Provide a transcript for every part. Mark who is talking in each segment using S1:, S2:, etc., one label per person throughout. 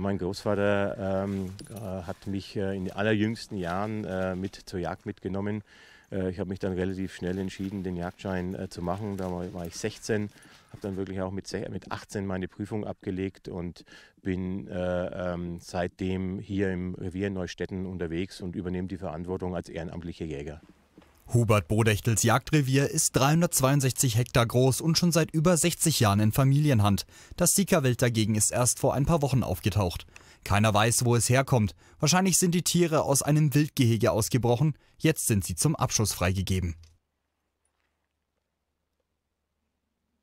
S1: Mein Großvater ähm, äh, hat mich äh, in den allerjüngsten Jahren äh, mit zur Jagd mitgenommen. Äh, ich habe mich dann relativ schnell entschieden, den Jagdschein zu machen. Da war, war ich 16, habe dann wirklich auch mit, mit 18 meine Prüfung abgelegt und bin ähm, seitdem hier im Revier Neustetten unterwegs und übernehme die Verantwortung als
S2: ehrenamtlicher Jäger. Hubert Bodechtels Jagdrevier ist 362 Hektar groß und schon seit über 60 Jahren in Familienhand. Das Sika-Wild dagegen ist erst vor ein paar Wochen aufgetaucht. Keiner weiß, wo es herkommt. Wahrscheinlich sind die Tiere aus einem Wildgehege ausgebrochen. Jetzt sind sie zum Abschuss freigegeben.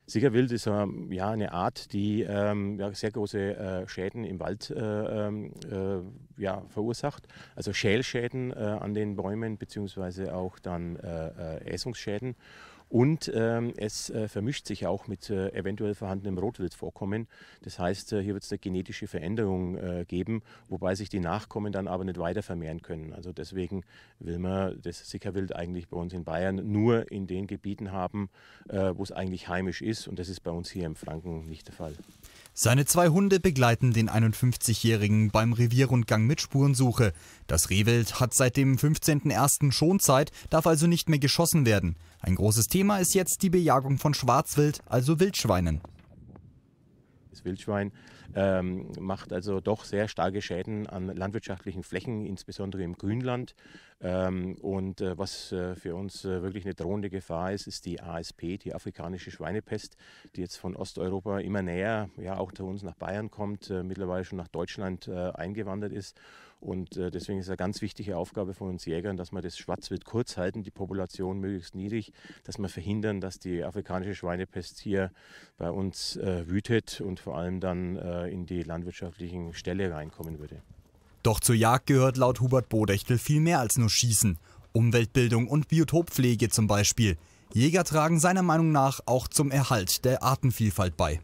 S1: Siegerwild ist ähm, ja, eine Art, die ähm, ja, sehr große äh, Schäden im Wald äh, ähm, äh, ja, verursacht. Also Schälschäden äh, an den Bäumen beziehungsweise auch dann Äsungsschäden. Äh, äh, und ähm, es äh, vermischt sich auch mit äh, eventuell vorhandenem Rotwildvorkommen. Das heißt, äh, hier wird es eine genetische Veränderung äh, geben, wobei sich die Nachkommen dann aber nicht weiter vermehren können. Also deswegen will man das Sickerwild eigentlich bei uns in Bayern nur in den Gebieten haben, äh, wo es eigentlich heimisch ist. Und das ist bei uns hier im Franken nicht der Fall.
S2: Seine zwei Hunde begleiten den 51-Jährigen beim Revierrundgang mit Spurensuche. Das Rehwild hat seit dem 15.01. Schonzeit, darf also nicht mehr geschossen werden. Ein großes Thema ist jetzt die Bejagung von Schwarzwild, also Wildschweinen. Das Wildschwein ähm, macht also
S1: doch sehr starke Schäden an landwirtschaftlichen Flächen, insbesondere im Grünland. Ähm, und äh, was äh, für uns äh, wirklich eine drohende Gefahr ist, ist die ASP, die afrikanische Schweinepest, die jetzt von Osteuropa immer näher, ja auch zu uns nach Bayern kommt, äh, mittlerweile schon nach Deutschland äh, eingewandert ist und äh, deswegen ist es eine ganz wichtige Aufgabe von uns Jägern, dass wir das Schwarzwild kurz halten, die Population möglichst niedrig, dass wir verhindern, dass die afrikanische Schweinepest hier bei uns äh, wütet und vor allem dann äh, in die landwirtschaftlichen
S2: Ställe reinkommen würde. Doch zur Jagd gehört laut Hubert Bodechtel viel mehr als nur Schießen. Umweltbildung und Biotoppflege zum Beispiel. Jäger tragen seiner Meinung nach auch zum Erhalt der Artenvielfalt bei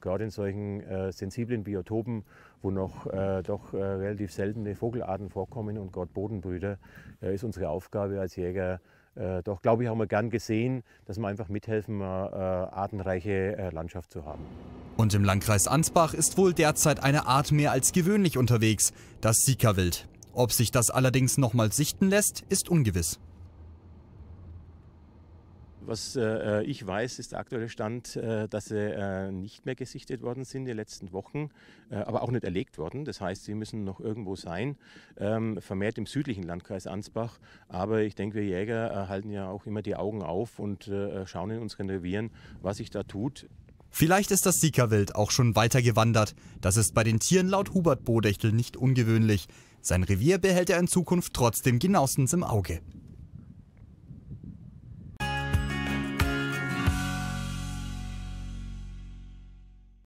S1: gerade in solchen äh, sensiblen Biotopen, wo noch äh, doch äh, relativ seltene Vogelarten vorkommen und gerade Bodenbrüder, äh, ist unsere Aufgabe als Jäger äh, doch, glaube ich, haben wir gern gesehen, dass wir einfach mithelfen, äh, artenreiche Landschaft
S2: zu haben. Und im Landkreis Ansbach ist wohl derzeit eine Art mehr als gewöhnlich unterwegs, das Sikawild. Ob sich das allerdings nochmals sichten lässt, ist ungewiss.
S1: Was äh, ich weiß, ist der aktuelle Stand, äh, dass sie äh, nicht mehr gesichtet worden sind in den letzten Wochen, äh, aber auch nicht erlegt worden. Das heißt, sie müssen noch irgendwo sein, ähm, vermehrt im südlichen Landkreis Ansbach. Aber ich denke, wir Jäger äh, halten ja auch immer die Augen auf und äh, schauen in
S2: unseren Revieren, was sich da tut. Vielleicht ist das sika auch schon weitergewandert. Das ist bei den Tieren laut Hubert Bodechtel nicht ungewöhnlich. Sein Revier behält er in Zukunft trotzdem genauestens im Auge.